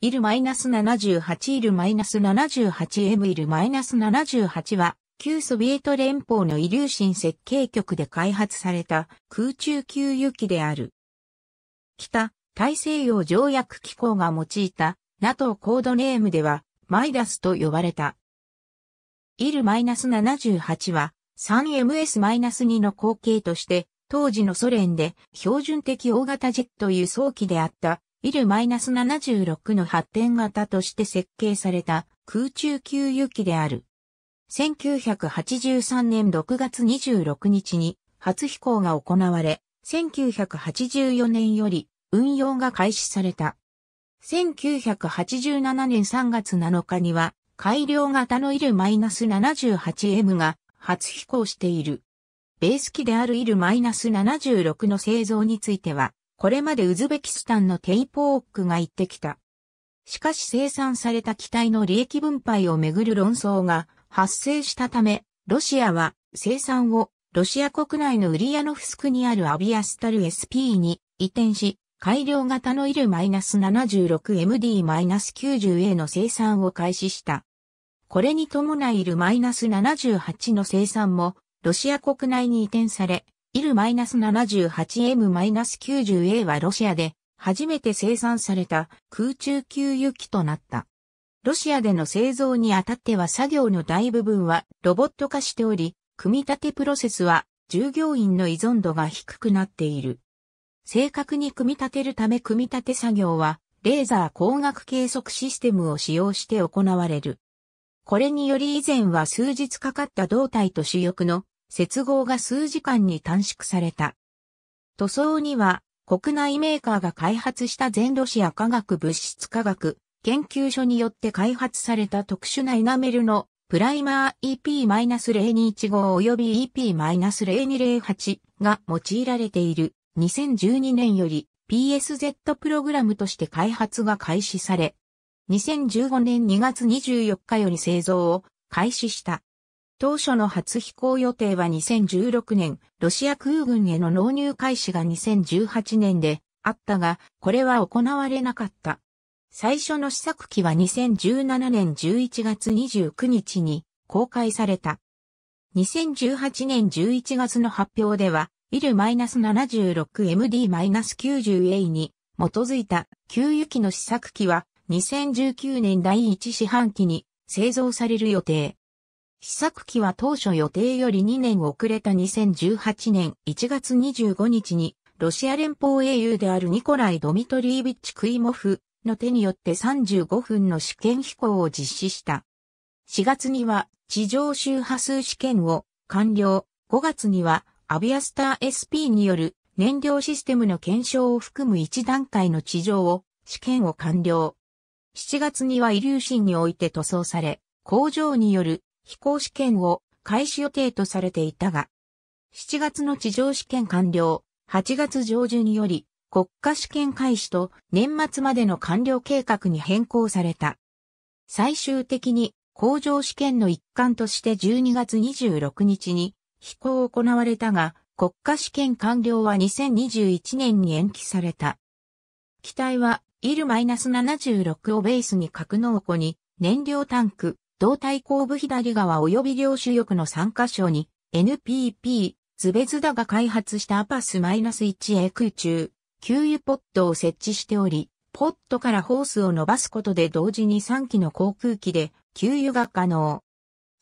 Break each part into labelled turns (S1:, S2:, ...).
S1: イル -78 イル -78M イル -78 は、旧ソビエト連邦のイリューシン設計局で開発された空中給油機である。北、大西洋条約機構が用いた NATO コードネームでは、マイダスと呼ばれた。イル -78 は、3MS-2 の後継として、当時のソ連で標準的大型ジェット輸送機であったイル -76 の発展型として設計された空中給油機である。1983年6月26日に初飛行が行われ、1984年より運用が開始された。1987年3月7日には改良型のイル -78M が初飛行している。ベース機であるイル -76 の製造については、これまでウズベキスタンのテイポークが行ってきた。しかし生産された機体の利益分配をめぐる論争が発生したため、ロシアは生産をロシア国内のウリヤノフスクにあるアビアスタル SP に移転し、改良型のイル -76MD-90A の生産を開始した。これに伴いイル -78 の生産もロシア国内に移転され、イル -78M-90A はロシアで初めて生産された空中給油機となった。ロシアでの製造にあたっては作業の大部分はロボット化しており、組み立てプロセスは従業員の依存度が低くなっている。正確に組み立てるため組み立て作業はレーザー光学計測システムを使用して行われる。これにより以前は数日かかった胴体と主翼の接合が数時間に短縮された。塗装には国内メーカーが開発した全ロシア化学物質科学研究所によって開発された特殊なエナメルのプライマー EP-021 号及び EP-0208 が用いられている2012年より PSZ プログラムとして開発が開始され、2015年2月24日より製造を開始した。当初の初飛行予定は2016年、ロシア空軍への納入開始が2018年であったが、これは行われなかった。最初の試作機は2017年11月29日に公開された。2018年11月の発表では、ビル -76MD-90A に基づいた給油機の試作機は2019年第1四半期に製造される予定。試作機は当初予定より2年遅れた2018年1月25日に、ロシア連邦英雄であるニコライ・ドミトリービッチ・クイモフの手によって35分の試験飛行を実施した。4月には地上周波数試験を完了。5月にはアビアスター SP による燃料システムの検証を含む1段階の地上を試験を完了。7月にはイリューシンにおいて塗装され、工場による飛行試験を開始予定とされていたが、7月の地上試験完了、8月上旬により国家試験開始と年末までの完了計画に変更された。最終的に工場試験の一環として12月26日に飛行を行われたが、国家試験完了は2021年に延期された。機体は IL-76 をベースに格納庫に燃料タンク、胴体後部左側及び両主翼の3箇所に NPP、ズベズダが開発したアパス -1A 空中、給油ポットを設置しており、ポットからホースを伸ばすことで同時に3機の航空機で給油が可能。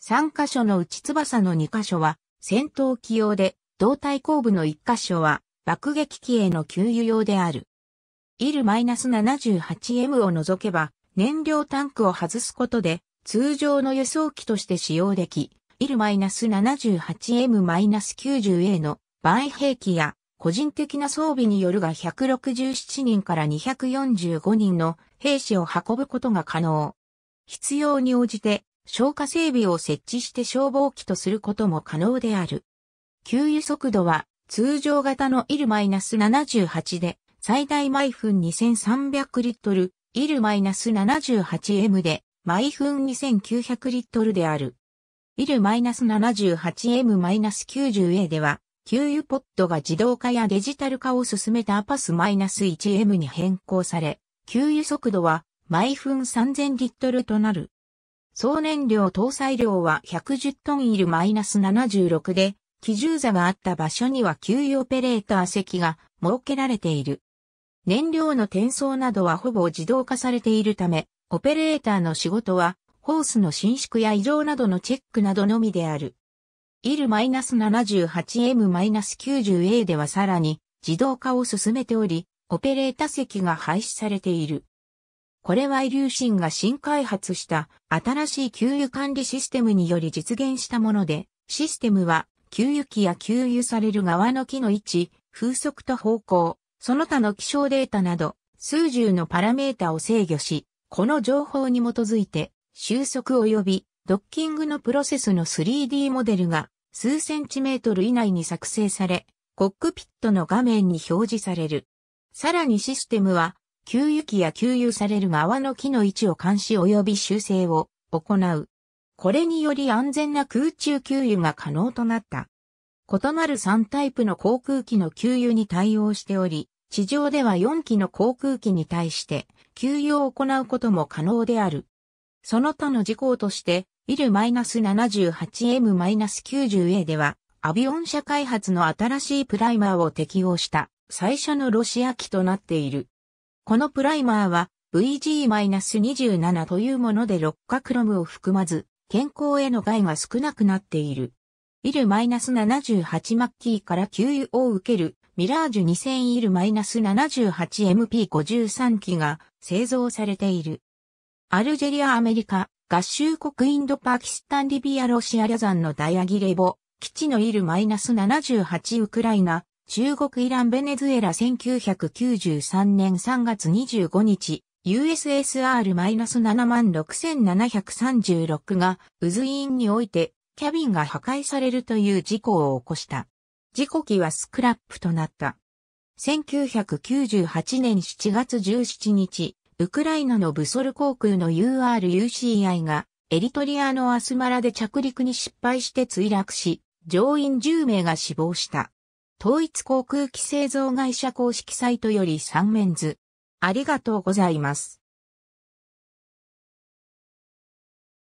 S1: 3箇所の内翼の2箇所は戦闘機用で、胴体後部の1箇所は爆撃機への給油用である。イル -78M を除けば燃料タンクを外すことで通常の輸送機として使用でき、IL-78M-90A の倍兵器や個人的な装備によるが167人から245人の兵士を運ぶことが可能。必要に応じて消火整備を設置して消防機とすることも可能である。給油速度は通常型の IL-78 で最大毎分2300リットル IL-78M で毎分2900リットルである。ビル -78M-90A では、給油ポットが自動化やデジタル化を進めたアパス -1M に変更され、給油速度は毎分3000リットルとなる。総燃料搭載量は110トンいる -76 で、基銃座があった場所には給油オペレーター席が設けられている。燃料の転送などはほぼ自動化されているため、オペレーターの仕事は、ホースの伸縮や異常などのチェックなどのみである。IL-78M-90A ではさらに自動化を進めており、オペレーター席が廃止されている。これはイリューシンが新開発した新しい給油管理システムにより実現したもので、システムは給油機や給油される側の機の位置、風速と方向、その他の気象データなど、数十のパラメータを制御し、この情報に基づいて、収束及びドッキングのプロセスの 3D モデルが数センチメートル以内に作成され、コックピットの画面に表示される。さらにシステムは、給油機や給油される側の機の位置を監視及び修正を行う。これにより安全な空中給油が可能となった。異なる3タイプの航空機の給油に対応しており、地上では4機の航空機に対して給油を行うことも可能である。その他の事項として、イル -78M-90A では、アビオン社開発の新しいプライマーを適用した最初のロシア機となっている。このプライマーは VG-27 というもので六角クロムを含まず、健康への害が少なくなっている。イル -78 マッキーから給油を受けるミラージュ2000イル -78MP53 機が製造されている。アルジェリアアメリカ、合衆国インドパキスタンリビアロシアリャンのダヤギレボ、基地のイル -78 ウクライナ、中国イランベネズエラ1993年3月25日、USSR-76736 が、ウズインにおいて、キャビンが破壊されるという事故を起こした。事故機はスクラップとなった。1998年7月17日、ウクライナのブソル航空の URUCI がエリトリアのアスマラで着陸に失敗して墜落し、乗員10名が死亡した。統一航空機製造会社公式サイトより3面図。ありがとうございます。